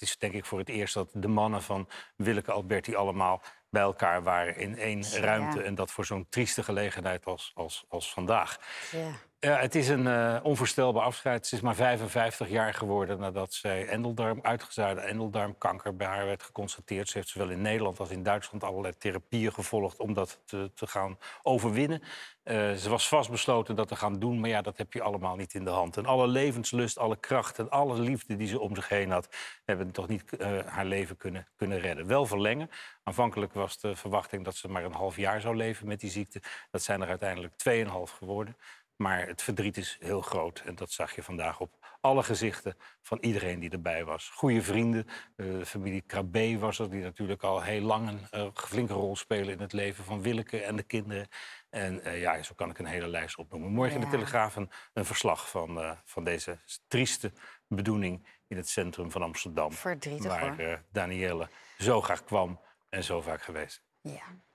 het is denk ik voor het eerst dat de mannen van Willeke Alberti allemaal bij elkaar waren in één ruimte. En dat voor zo'n trieste gelegenheid als, als, als vandaag. Ja. Ja, het is een eh, onvoorstelbaar afscheid. Ze is maar 55 jaar geworden nadat zij endeldarm, uitgezaaide endeldarmkanker bij haar werd geconstateerd. Ze heeft zowel in Nederland als in Duitsland allerlei therapieën gevolgd om dat te, gaan overwinnen. Eh, ze was vastbesloten dat te gaan doen, maar ja, dat heb je allemaal niet in de hand. En alle levenslust, alle kracht en alle liefde die ze om zich heen had, hebben toch niet eh, haar leven kunnen, kunnen redden. Wel verlengen. Aanvankelijk was de verwachting dat ze maar een half jaar zou leven met die ziekte. Dat zijn er uiteindelijk 2,5 geworden. Maar het verdriet is heel groot en dat zag je vandaag op alle gezichten van iedereen die erbij was. Goede vrienden, de eh, familie Krabbe was er, die natuurlijk al heel lang een uh, flinke rol spelen in het leven van Willeke en de kinderen. En eh, ja, zo kan ik een hele lijst opnoemen. Morgen in de Telegraaf een, verslag van, van deze trieste bedoeling in het centrum van Amsterdam. Verdrietig, waar Daniëlle zo graag kwam en zo vaak geweest. Ja.